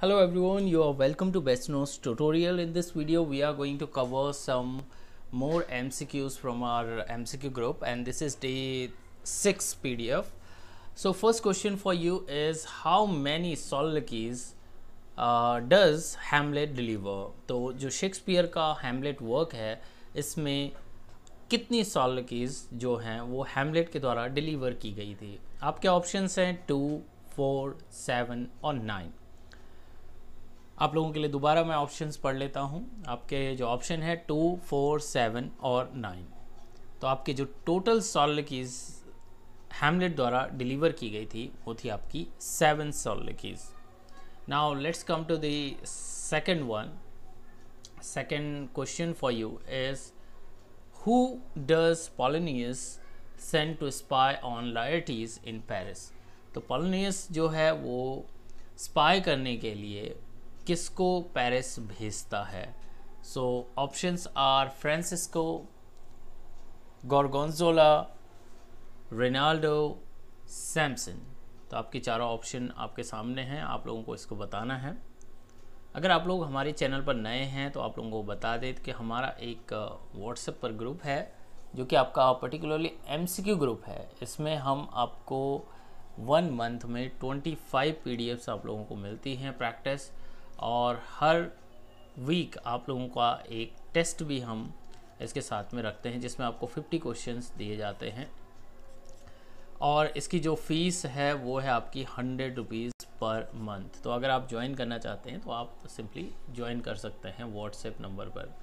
hello everyone you are welcome to best notes tutorial in this video we are going to cover some more mcqs from our mcq group and this is day 6 pdf so first question for you is how many soliloquies does Hamlet deliver तो जो Shakespeare का हेमलेट work है इसमें कितनी सॉलकीज़ जो हैं वो हेमलेट के द्वारा डिलीवर की गई थी आपके ऑप्शंस हैं टू फोर सेवन और नाइन आप लोगों के लिए दोबारा मैं ऑप्शंस पढ़ लेता हूँ आपके जो ऑप्शन है टू फोर सेवन और नाइन तो आपके जो टोटल सॉलिकीज हैमलेट द्वारा डिलीवर की गई थी वो थी आपकी seven soliloquies now let's come to the second one second question for you is who does Polonius send to spy on Laertes in Paris तो पॉलिनियस जो है वो स्पाई करने के लिए किसको पेरिस भेजता है so options are Francisco Gorgonzola Reynaldo Samson तो आपके चारों ऑप्शन आपके सामने हैं आप लोगों को इसको बताना है अगर आप लोग हमारे चैनल पर नए हैं तो आप लोगों को बता दें कि हमारा एक व्हाट्सएप uh, पर ग्रुप है जो कि आपका पर्टिकुलरली एमसीक्यू ग्रुप है इसमें हम आपको वन मंथ में ट्वेंटी फाइव पी आप लोगों को मिलती हैं प्रैक्टिस और हर वीक आप लोगों का एक टेस्ट भी हम इसके साथ में रखते हैं जिसमें आपको 50 क्वेश्चंस दिए जाते हैं और इसकी जो फीस है वो है आपकी हंड्रेड रुपीज़ पर मंथ तो अगर आप ज्वाइन करना चाहते हैं तो आप सिंपली ज्वाइन कर सकते हैं व्हाट्सएप नंबर पर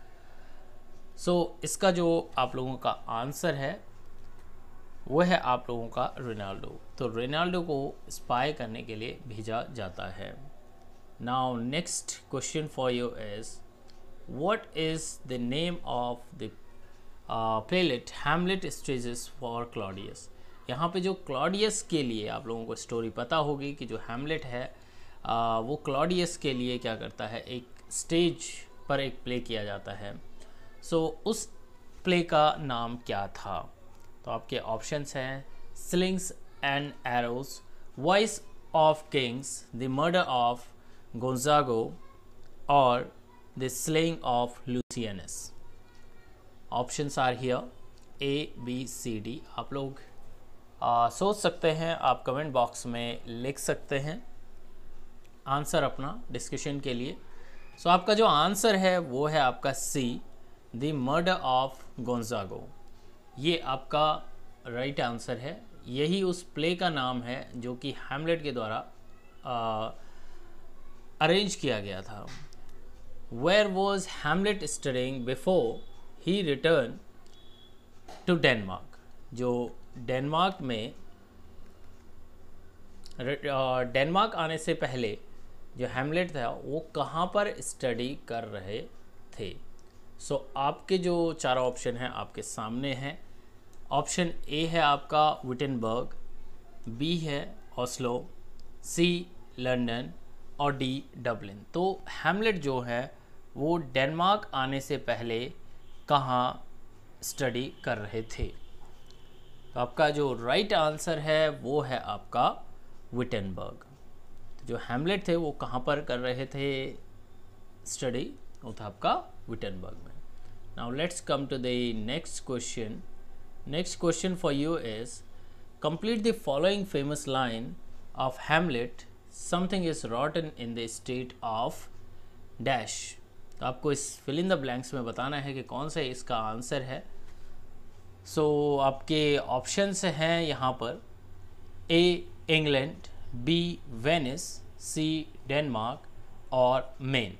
सो so, इसका जो आप लोगों का आंसर है वो है आप लोगों का रोनाल्डो तो रोनाल्डो को स्पाई करने के लिए भेजा जाता है now next question for you is what is the name of the uh, playlet Hamlet stages for Claudius यहाँ पे जो क्लॉडियस के लिए आप लोगों को स्टोरी पता होगी कि जो हैमलेट है आ, uh, वो क्लॉडियस के लिए क्या करता है एक स्टेज पर एक प्ले किया जाता है सो so, उस प्ले का नाम क्या था तो आपके ऑप्शंस हैं slings and arrows voice of kings the murder of Gonzago or the slaying of Lucianus. Options are here A, B, C, D. आप लोग आ, सोच सकते हैं आप कमेंट बॉक्स में लिख सकते हैं आंसर अपना डिस्कशन के लिए सो so, आपका जो आंसर है वो है आपका C the murder of Gonzago ये आपका राइट right आंसर है यही उस प्ले का नाम है जो कि हेमलेट के द्वारा अरेंज किया गया था where was Hamlet studying before he return to Denmark जो डेनमार्क में डेनमार्क आने से पहले जो हेमलेट था वो कहाँ पर स्टडी कर रहे थे सो so, आपके जो चारों ऑप्शन हैं आपके सामने हैं ऑप्शन ए है आपका विटनबर्ग बी है ऑस्लो सी लंदन और डी डबलिन तो हेमलेट जो है वो डेनमार्क आने से पहले कहाँ स्टडी कर रहे थे तो आपका जो राइट right आंसर है वो है आपका विटनबर्ग तो जो हेमलेट थे वो कहाँ पर कर रहे थे स्टडी वो था आपका विटनबर्ग में now let's come to the next question next question for you is complete the following famous line of Hamlet something is rotten in the state of dash तो आपको इस फिल इन द ब्लैंक्स में बताना है कि कौन सा इसका आंसर है सो so, आपके ऑप्शंस हैं यहाँ पर A England B Venice C Denmark और मेन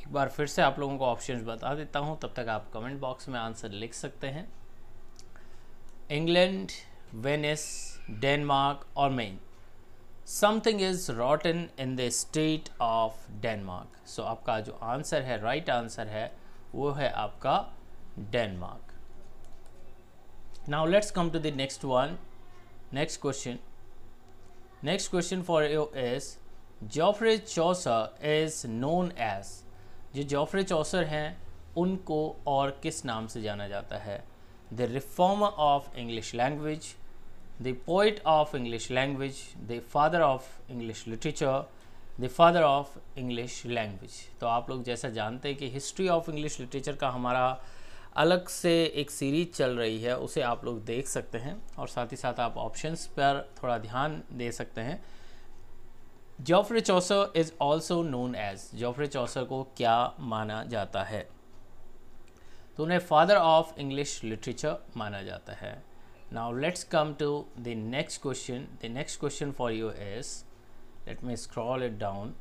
एक बार फिर से आप लोगों को ऑप्शंस बता देता हूँ तब तक आप कमेंट बॉक्स में आंसर लिख सकते हैं इंग्लैंड वेनिस डेनमार्क और Maine something is rotten in the state of Denmark so आपका जो आंसर है राइट right आंसर है वो है आपका Denmark now let's come to the next one next question next question for you is Geoffrey Chaucer is known as जो Geoffrey Chaucer हैं उनको और किस नाम से जाना जाता है the reformer of English language the poet of English language, the father of English literature, the father of English language तो आप लोग जैसा जानते हैं कि हिस्ट्री ऑफ इंग्लिश लिटरेचर का हमारा अलग से एक सीरीज चल रही है उसे आप लोग देख सकते हैं और साथ ही साथ आप ऑप्शंस पर थोड़ा ध्यान दे सकते हैं Geoffrey Chaucer is also known as Geoffrey Chaucer को क्या माना जाता है तो उन्हें फादर ऑफ इंग्लिश लिटरेचर माना जाता है now let's come to the next question the next question for you is let me scroll it down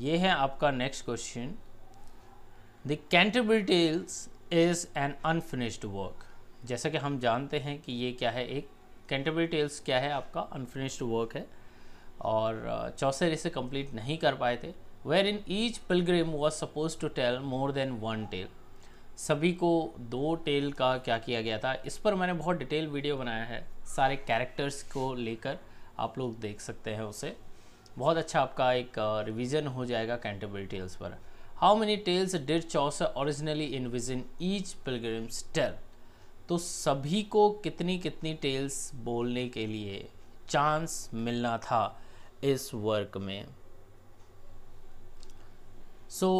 ये है आपका next question the Canterbury Tales is an unfinished work जैसा कि हम जानते हैं कि ये क्या है एक कैंटरबरी टेल्स क्या है आपका अनफिनिश्ड वर्क है और चौसर इसे कंप्लीट नहीं कर पाए थे wherein each pilgrim was suppose to tell more than one tale सभी को दो टेल का क्या किया गया था इस पर मैंने बहुत डिटेल वीडियो बनाया है सारे कैरेक्टर्स को लेकर आप लोग देख सकते हैं उसे बहुत अच्छा आपका एक रिवीजन हो जाएगा कैंटेबल टेल्स पर how many tales did Chaucer originally envision each pilgrim's tale तो सभी को कितनी कितनी टेल्स बोलने के लिए चांस मिलना था इस वर्क में so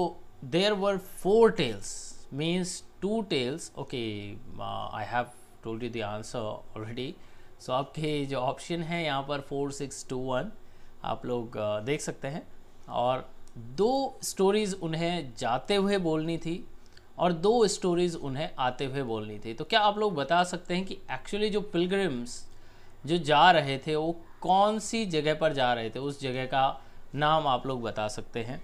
there were four tales means two tails okay uh, I have told you the answer already so आपके जो option hai यहाँ पर फोर सिक्स टू वन आप लोग uh, देख सकते हैं और दो स्टोरीज़ उन्हें जाते हुए बोलनी थी और दो स्टोरीज़ उन्हें आते हुए बोलनी थी तो क्या आप लोग बता सकते हैं कि एक्चुअली जो पिलग्रिम्स जो जा रहे थे वो कौन सी जगह पर जा रहे थे उस जगह का नाम आप लोग बता सकते हैं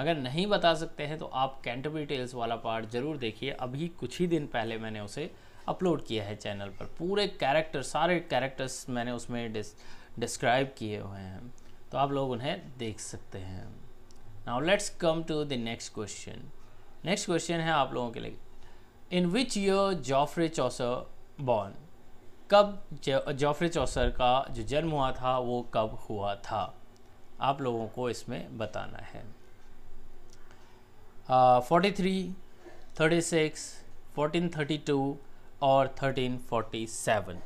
अगर नहीं बता सकते हैं तो आप कैंटरबरी टेल्स वाला पार्ट ज़रूर देखिए अभी कुछ ही दिन पहले मैंने उसे अपलोड किया है चैनल पर पूरे कैरेक्टर सारे कैरेक्टर्स मैंने उसमें डिस डिस्क्राइब किए हुए हैं तो आप लोग उन्हें देख सकते हैं now let's come to the next question next question है आप लोगों के लिए in which year Geoffrey Chaucer born कब जॉफ्रे चौसर का जो जन्म हुआ था वो कब हुआ था आप लोगों को इसमें बताना है 43, 36, 1432 और 1347.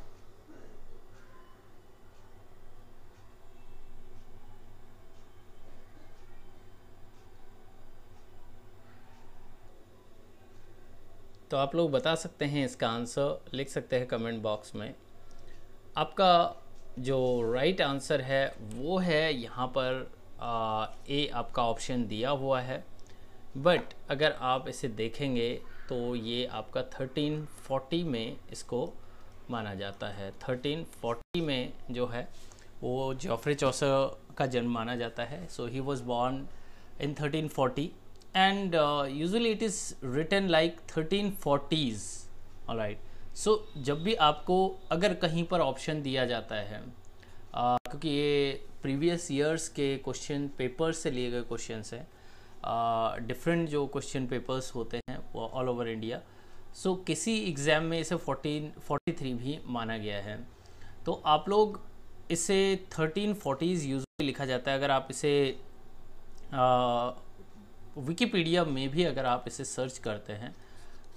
तो आप लोग बता सकते हैं इसका आंसर लिख सकते हैं कमेंट बॉक्स में आपका जो राइट right आंसर है वो है यहाँ पर आ, uh, ए आपका ऑप्शन दिया हुआ है बट अगर आप इसे देखेंगे तो ये आपका 1340 में इसको माना जाता है 1340 में जो है वो जॉफ्रे चौसर का जन्म माना जाता है so he was born in 1340 and usually it is written like thirteen forties right so जब भी आपको अगर कहीं पर ऑप्शन दिया जाता है uh, क्योंकि ये प्रीवियस ईयर्स के क्वेश्चन पेपर से लिए गए क्वेश्चन हैं डिफरेंट जो क्वेश्चन पेपर्स होते हैं वो ऑल ओवर इंडिया सो किसी एग्ज़ाम में इसे फोर्टीन फोर्टी थ्री भी माना गया है तो आप लोग इसे थर्टीन फोर्टीज़ यूजली लिखा जाता है अगर आप इसे विकीपीडिया में भी अगर आप इसे सर्च करते हैं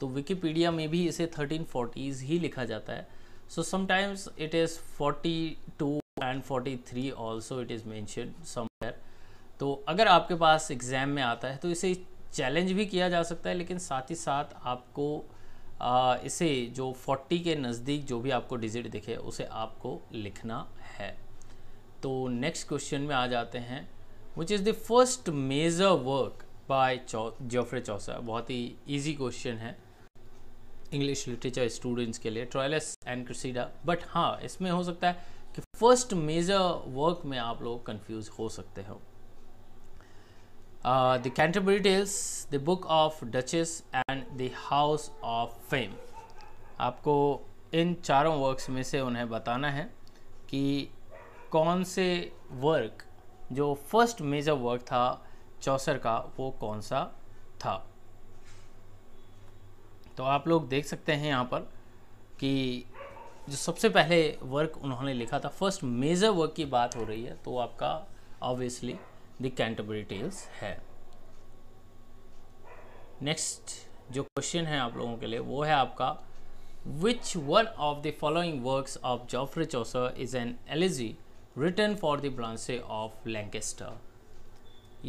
तो विकीपीडिया में भी इसे थर्टीन फोर्टीज़ ही लिखा जाता है so sometimes it is 42 and 43 also it is mention some तो अगर आपके पास एग्ज़ाम में आता है तो इसे चैलेंज भी किया जा सकता है लेकिन साथ ही साथ आपको आ, इसे जो 40 के नज़दीक जो भी आपको डिजिट दिखे उसे आपको लिखना है तो नेक्स्ट क्वेश्चन में आ जाते हैं which is the first major work by Geoffrey Chaucer बहुत ही ईजी क्वेश्चन है इंग्लिश लिटरेचर स्टूडेंट्स के लिए ट्रॉयलेस एंड क्रिसीडा बट हाँ इसमें हो सकता है कि फर्स्ट मेजर वर्क में आप लोग कन्फ्यूज़ हो सकते हो the Canterbury Tales the book of Duchess and the house of Fame आपको इन चारों वर्क्स में से उन्हें बताना है कि कौन से वर्क जो फर्स्ट मेजर वर्क था चौसर का वो कौन सा था तो आप लोग देख सकते हैं यहाँ पर कि जो सबसे पहले वर्क उन्होंने लिखा था फर्स्ट मेजर वर्क की बात हो रही है तो आपका ऑब्वियसली द कैंटबरी टेल्स है नेक्स्ट जो क्वेश्चन है आप लोगों के लिए वो है आपका which one of the following works of Geoffrey Chaucer is an elegy written for the Blanche of Lancaster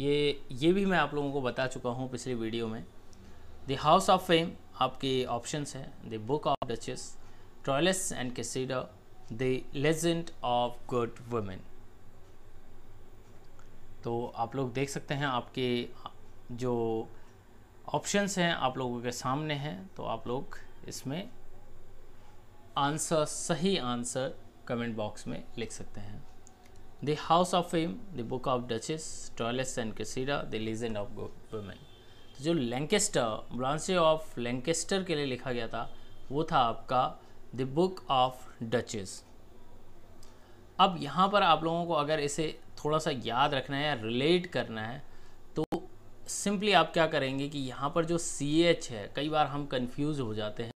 ये ये भी मैं आप लोगों को बता चुका हूँ पिछली वीडियो में द हाउस ऑफ फेम आपके ऑप्शन हैं the book of Duchess Troilus and Criseyde the Legend of Good Women तो आप लोग देख सकते हैं आपके जो ऑप्शंस हैं आप लोगों के सामने हैं तो आप लोग इसमें आंसर सही आंसर कमेंट बॉक्स में लिख सकते हैं the house of fame the book of duchess toilets and Criseyde the legend of women तो जो लैंकेस्टर ब्रांसे ऑफ लैंकेस्टर के लिए लिखा गया था वो था आपका द बुक ऑफ डचेस अब यहाँ पर आप लोगों को अगर इसे थोड़ा सा याद रखना है या रिलेट करना है तो सिंपली आप क्या करेंगे कि यहाँ पर जो सी एच है कई बार हम कंफ्यूज हो जाते हैं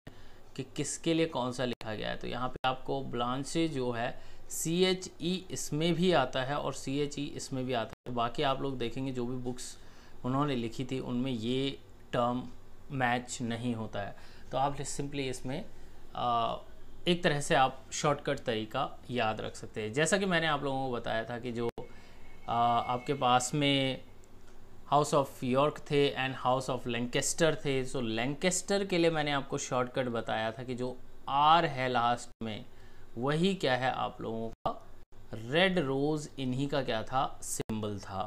कि किसके लिए कौन सा लिखा गया है तो यहाँ पे आपको ब्लांचे जो है सी एच ई इसमें भी आता है और सी एच ई इसमें भी आता है तो बाकी आप लोग देखेंगे जो भी बुक्स उन्होंने लिखी थी उनमें ये टर्म मैच नहीं होता है तो आप सिंपली इसमें आ, एक तरह से आप शॉर्टकट तरीका याद रख सकते हैं जैसा कि मैंने आप लोगों को बताया था कि जो Uh, आपके पास में हाउस ऑफ यॉर्क थे एंड हाउस ऑफ लैंकेस्टर थे सो so, लैंकेस्टर के लिए मैंने आपको शॉर्टकट बताया था कि जो आर है लास्ट में वही क्या है आप लोगों का रेड रोज़ इन्हीं का क्या था सिंबल था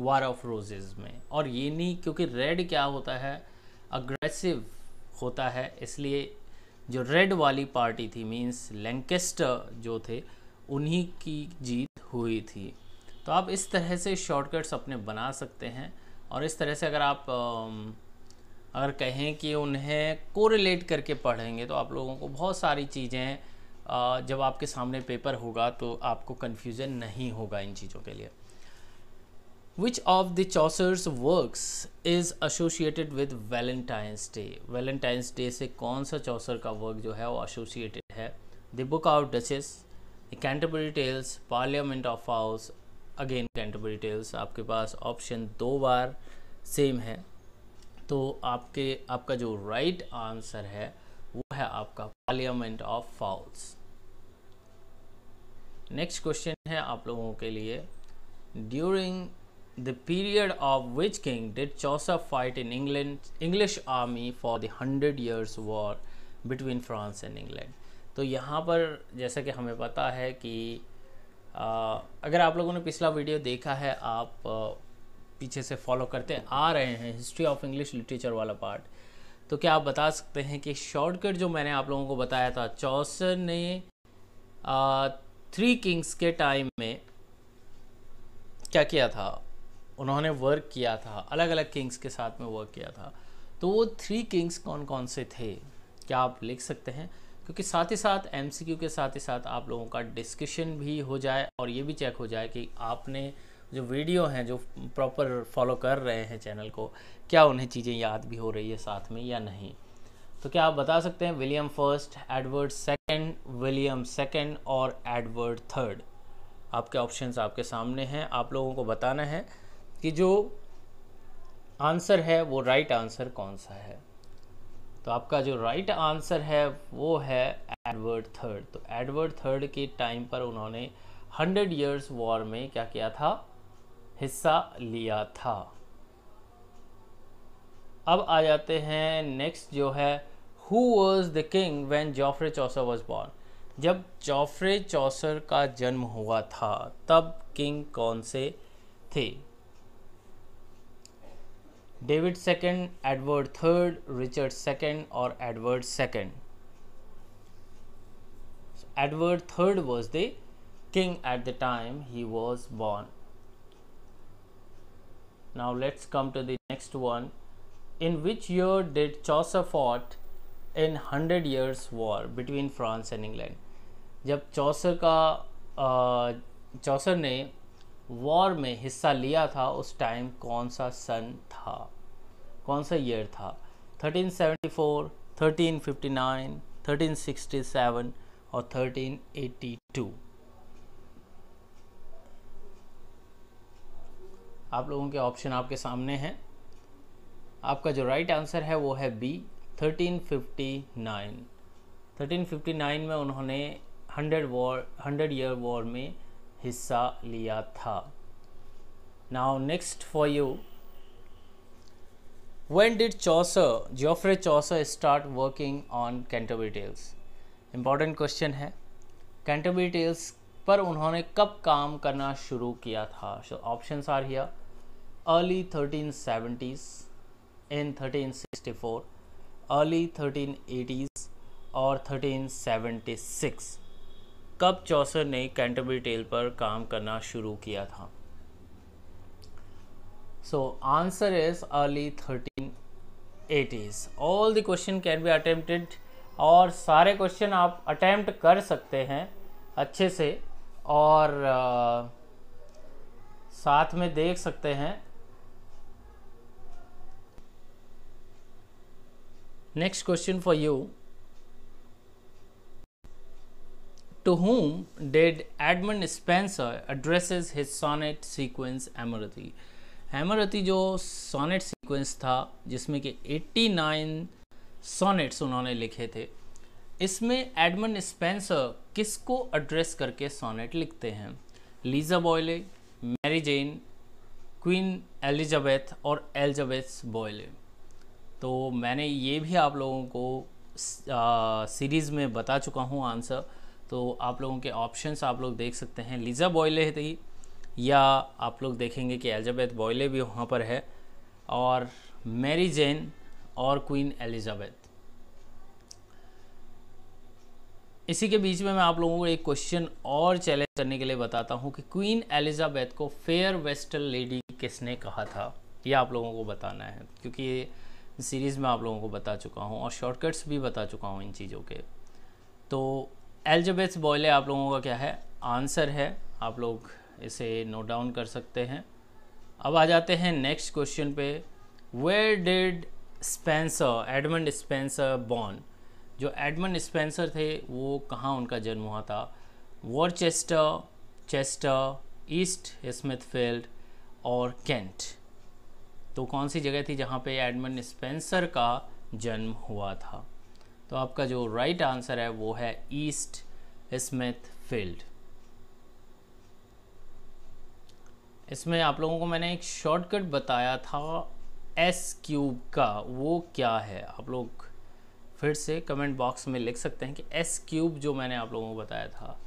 वार ऑफ रोजेज में और ये नहीं क्योंकि रेड क्या होता है अग्रेसिव होता है इसलिए जो रेड वाली पार्टी थी मींस लैंकेस्टर जो थे उन्हीं की जीत हुई थी तो आप इस तरह से शॉर्टकट्स अपने बना सकते हैं और इस तरह से अगर आप अगर कहें कि उन्हें कोरिलेट करके पढ़ेंगे तो आप लोगों को बहुत सारी चीज़ें जब आपके सामने पेपर होगा तो आपको कन्फ्यूज़न नहीं होगा इन चीज़ों के लिए which of the Chaucer's works is associated with Valentine's day Valentine's day से कौन सा चौसर का वर्क जो है वो एसोसिएटेड है the book of duchess the Canterbury tales parliament of house again Canterbury details आपके पास ऑप्शन दो बार सेम है तो आपके आपका जो राइट right आंसर है वो है आपका parliament of fowls next question है आप लोगों के लिए during the period of which king did Chaucer fight in England English army for the hundred years war between France and England तो यहाँ पर जैसा कि हमें पता है कि अगर आप लोगों ने पिछला वीडियो देखा है आप पीछे से फॉलो करते आ रहे हैं हिस्ट्री ऑफ इंग्लिश लिटरेचर वाला पार्ट तो क्या आप बता सकते हैं कि शॉर्टकट जो मैंने आप लोगों को बताया था चौसर ने आ, थ्री किंग्स के टाइम में क्या किया था उन्होंने वर्क किया था अलग अलग किंग्स के साथ में वर्क किया था तो वो थ्री किंग्स कौन कौन से थे क्या आप लिख सकते हैं क्योंकि साथ ही साथ एमसीक्यू के साथ ही साथ आप लोगों का डिस्कशन भी हो जाए और ये भी चेक हो जाए कि आपने जो वीडियो हैं जो प्रॉपर फॉलो कर रहे हैं चैनल को क्या उन्हें चीज़ें याद भी हो रही है साथ में या नहीं तो क्या आप बता सकते हैं William first Edward second William second और एडवर्ड थर्ड आपके ऑप्शंस आपके सामने हैं आप लोगों को बताना है कि जो आंसर है वो राइट right आंसर कौन सा है तो आपका जो राइट आंसर है वो है एडवर्ड थर्ड तो एडवर्ड थर्ड के टाइम पर उन्होंने हंड्रेड ईयर्स वॉर में क्या किया था हिस्सा लिया था अब आ जाते हैं नेक्स्ट जो है who was the king when Geoffrey Chaucer was born जब जॉफ्रे चौसर का जन्म हुआ था तब किंग कौन से थे David second, Edward third, Richard second, or Edward second. So Edward third was the king at the time he was born. Now let's come to the next one. In which year did Chaucer fought in Hundred Years' War between France and England? जब चौसर का चौसर ने war में हिस्सा लिया था उस time कौन सा सन था कौन सा ईयर था 1374, 1359, 1367 और 1382 आप लोगों के ऑप्शन आपके सामने हैं आपका जो राइट आंसर है वो है बी 1359 1359 में उन्होंने 100 वॉर 100 ईयर वॉर में हिस्सा लिया था now next for you when did Chaucer Geoffrey Chaucer start working on Canterbury Tales important question है कैंटोबी टेल्स पर उन्होंने कब काम करना शुरू किया था option are here early thirteen seventies in thirteen sixty four early thirteen eighties और थर्टीन सेवेंटी सिक्स कब चौसर ने कैंटरबरी टेल पर काम करना शुरू किया था so answer is early thirteen eighties all the question can be attempted और सारे क्वेश्चन आप अटेम्प्ट कर सकते हैं अच्छे से और आ, साथ में देख सकते हैं next question for you to whom did Edmund Spenser addresses his sonnet sequence Amaranthi? Amaranthi जो sonnet sequence था जिसमें कि 89 सोनेट्स उन्होंने लिखे थे इसमें एडमंड स्पेंसर किसको एड्रेस करके सोनेट लिखते हैं Lisa Boyle Mary Jane Queen Elizabeth और एलिजाबेथ बॉयले तो मैंने ये भी आप लोगों को सीरीज़ में बता चुका हूँ आंसर तो आप लोगों के ऑप्शंस आप लोग देख सकते हैं लिजा बॉयले थी या आप लोग देखेंगे कि एलिजाबेथ बॉयले भी वहाँ पर है और मैरी जेन और क्वीन एलिजाबेथ इसी के बीच में मैं आप लोगों को एक क्वेश्चन और चैलेंज करने के लिए बताता हूँ कि क्वीन एलिजाबेथ को फेयर वेस्टर्न लेडी किसने कहा था ये आप लोगों को बताना है क्योंकि ये सीरीज़ में आप लोगों को बता चुका हूँ और शॉर्टकट्स भी बता चुका हूँ इन चीज़ों के तो एल्जबेट्स बॉयले आप लोगों का क्या है आंसर है आप लोग इसे नोट डाउन कर सकते हैं अब आ जाते हैं नेक्स्ट क्वेश्चन पे where did Spenser Edmund Spenser born जो एडमंड स्पेंसर थे वो कहाँ उनका जन्म हुआ था वॉरचेस्टर चेस्टर ईस्ट स्मिथफील्ड और कैंट तो कौन सी जगह थी जहाँ पे एडमंड स्पेंसर का जन्म हुआ था तो आपका जो राइट right आंसर है वो है ईस्ट स्मिथ फील्ड इसमें आप लोगों को मैंने एक शॉर्टकट बताया था एस क्यूब का वो क्या है आप लोग फिर से कमेंट बॉक्स में लिख सकते हैं कि एस क्यूब जो मैंने आप लोगों को बताया था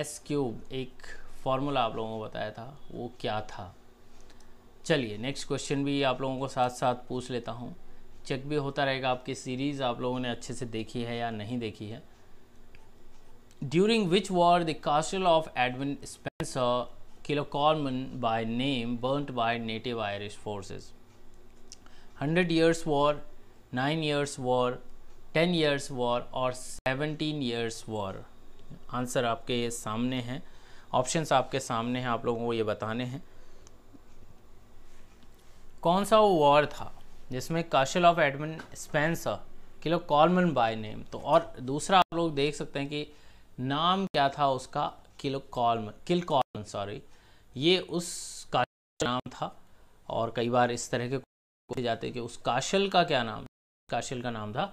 एस क्यूब एक फॉर्मूला आप लोगों को बताया था वो क्या था चलिए नेक्स्ट क्वेश्चन भी आप लोगों को साथ साथ पूछ लेता हूँ चेक भी होता रहेगा आपकी सीरीज़ आप लोगों ने अच्छे से देखी है या नहीं देखी है during which war the castle of Edwin Spenser Kilcolman by name burned by native Irish forces hundred years war nine years war ten years war और सेवनटीन ईयर्स वॉर आंसर आपके सामने हैं ऑप्शंस आपके सामने हैं आप लोगों को ये बताने हैं कौन सा वो वॉर था जिसमें castle of Edmund Spenser Kilcolman by name तो और दूसरा आप लोग देख सकते हैं कि नाम क्या था उसका किलो कॉलमन किल कॉलमन सॉरी ये उस काशल नाम था और कई बार इस तरह के पूछे जाते कि उस काशल का क्या नाम काशल का नाम था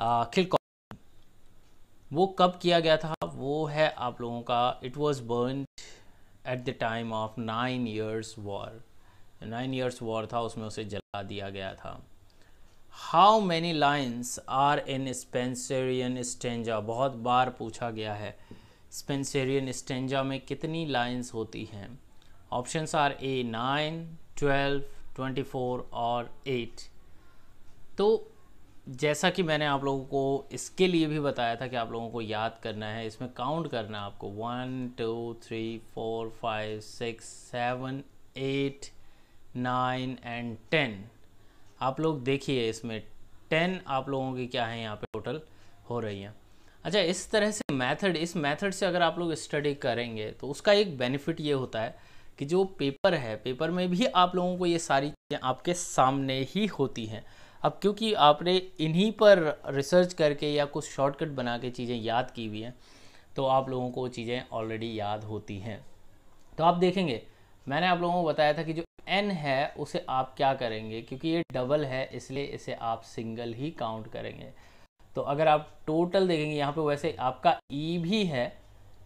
आ, किल कॉलमन वो कब किया गया था वो है आप लोगों का it was burn at the time of nine years war nine years war था उसमें उसे जला दिया गया था how many lines are in Spenserian stanza बहुत बार पूछा गया है स्पेंसेरियन स्टेंजा में कितनी लाइन्स होती हैं options are a nine twelve twenty four और एट तो जैसा कि मैंने आप लोगों को इसके लिए भी बताया था कि आप लोगों को याद करना है इसमें काउंट करना है आपको one two three four five six seven eight nine and ten आप लोग देखिए इसमें टेन आप लोगों की क्या है यहाँ पे टोटल हो रही है अच्छा इस तरह से मेथड इस मेथड से अगर आप लोग स्टडी करेंगे तो उसका एक बेनिफिट ये होता है कि जो पेपर है पेपर में भी आप लोगों को ये सारी चीज़ें आपके सामने ही होती हैं अब क्योंकि आपने इन्हीं पर रिसर्च करके या कुछ शॉर्टकट बना के चीज़ें याद की हुई हैं तो आप लोगों को चीज़ें ऑलरेडी याद होती हैं तो आप देखेंगे मैंने आप लोगों को बताया था कि जो एन है उसे आप क्या करेंगे क्योंकि ये डबल है इसलिए इसे आप सिंगल ही काउंट करेंगे तो अगर आप टोटल देखेंगे यहाँ पे वैसे आपका ई e भी है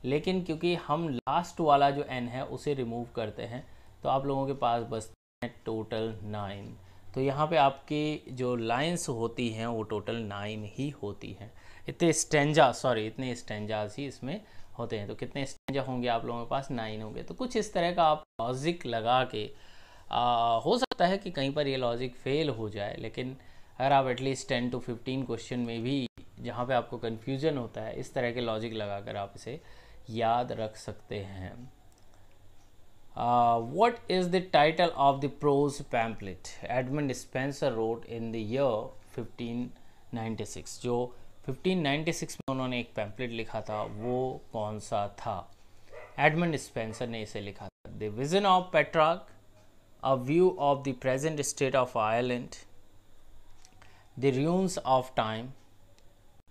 लेकिन क्योंकि हम लास्ट वाला जो एन है उसे रिमूव करते हैं तो आप लोगों के पास बस हैं टोटल नाइन तो यहाँ पे आपकी जो लाइंस होती हैं वो टोटल नाइन ही होती हैं इतने स्टेंजा सॉरी इतने स्टेंजाज ही इसमें होते हैं तो कितने स्टेंजा होंगे आप लोगों के पास नाइन होंगे तो कुछ इस तरह का आप लॉजिक लगा के आ, हो सकता है कि कहीं पर ये लॉजिक फेल हो जाए लेकिन अगर आप at least ten to fifteen question में भी जहाँ पे आपको कन्फ्यूजन होता है इस तरह के लॉजिक लगाकर आप इसे याद रख सकते हैं what is the title of the prose pamphlet Edmund Spenser wrote in the year 1596 जो 1596 में उन्होंने एक पैम्पलेट लिखा था वो कौन सा था एडमंड स्पेंसर ने इसे लिखा था the vision of Petrarch a view of the present state of Ireland, the ruins of time,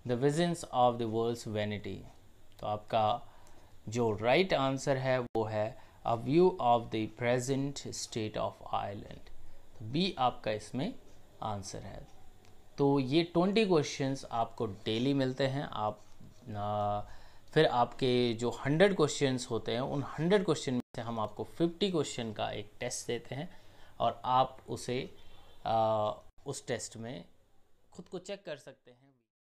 the visions of the world's vanity. तो आपका जो right answer है वो है a view of the present state of Ireland. तो B आपका इसमें answer है तो ये 20 questions आपको daily मिलते हैं आप आ, फिर आपके जो हंड्रेड क्वेश्चन होते हैं उन हंड्रेड क्वेश्चन में से हम आपको फिफ्टी क्वेश्चन का एक टेस्ट देते हैं और आप उसे आ, उस टेस्ट में खुद को चेक कर सकते हैं